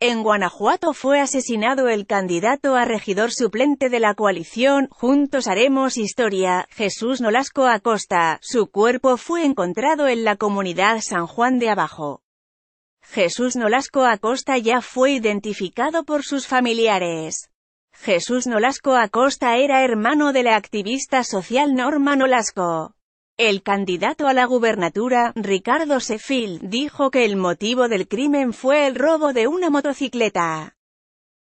En Guanajuato fue asesinado el candidato a regidor suplente de la coalición Juntos Haremos Historia, Jesús Nolasco Acosta. Su cuerpo fue encontrado en la comunidad San Juan de Abajo. Jesús Nolasco Acosta ya fue identificado por sus familiares. Jesús Nolasco Acosta era hermano de la activista social Norma Nolasco. El candidato a la gubernatura, Ricardo Sefil, dijo que el motivo del crimen fue el robo de una motocicleta.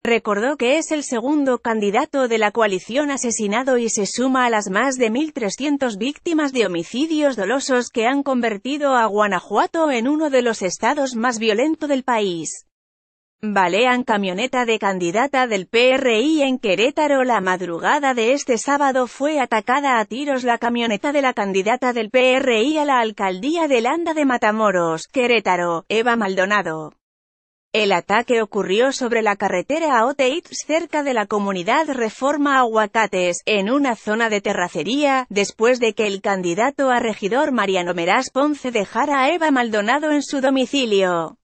Recordó que es el segundo candidato de la coalición asesinado y se suma a las más de 1.300 víctimas de homicidios dolosos que han convertido a Guanajuato en uno de los estados más violentos del país. Balean camioneta de candidata del PRI en Querétaro La madrugada de este sábado fue atacada a tiros la camioneta de la candidata del PRI a la alcaldía de Landa de Matamoros, Querétaro, Eva Maldonado. El ataque ocurrió sobre la carretera a cerca de la comunidad Reforma Aguacates, en una zona de terracería, después de que el candidato a regidor Mariano Meraz Ponce dejara a Eva Maldonado en su domicilio.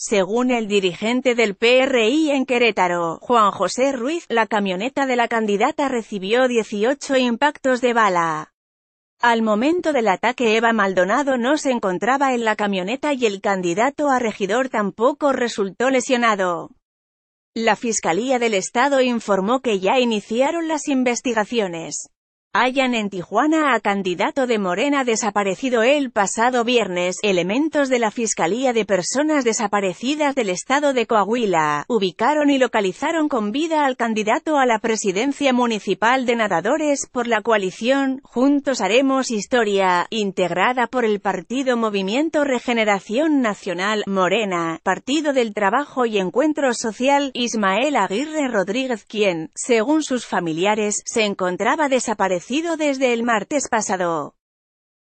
Según el dirigente del PRI en Querétaro, Juan José Ruiz, la camioneta de la candidata recibió 18 impactos de bala. Al momento del ataque Eva Maldonado no se encontraba en la camioneta y el candidato a regidor tampoco resultó lesionado. La Fiscalía del Estado informó que ya iniciaron las investigaciones. Hayan en Tijuana a candidato de Morena desaparecido el pasado viernes. Elementos de la Fiscalía de Personas Desaparecidas del Estado de Coahuila ubicaron y localizaron con vida al candidato a la presidencia municipal de nadadores por la coalición Juntos Haremos Historia, integrada por el Partido Movimiento Regeneración Nacional, Morena, Partido del Trabajo y Encuentro Social, Ismael Aguirre Rodríguez quien, según sus familiares, se encontraba desaparecido desde el martes pasado.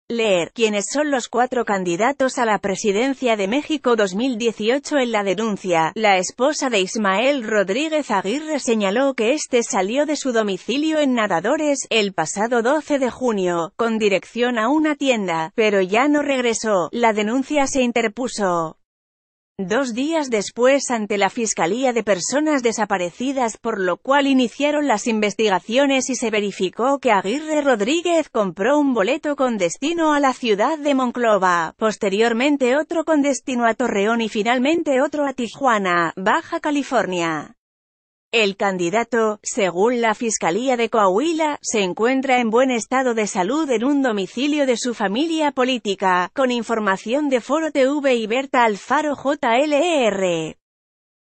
Leer quiénes son los cuatro candidatos a la presidencia de México 2018 en la denuncia. La esposa de Ismael Rodríguez Aguirre señaló que este salió de su domicilio en Nadadores el pasado 12 de junio, con dirección a una tienda, pero ya no regresó. La denuncia se interpuso. Dos días después ante la Fiscalía de Personas Desaparecidas por lo cual iniciaron las investigaciones y se verificó que Aguirre Rodríguez compró un boleto con destino a la ciudad de Monclova, posteriormente otro con destino a Torreón y finalmente otro a Tijuana, Baja California. El candidato, según la Fiscalía de Coahuila, se encuentra en buen estado de salud en un domicilio de su familia política, con información de Foro TV y Berta Alfaro JLR. E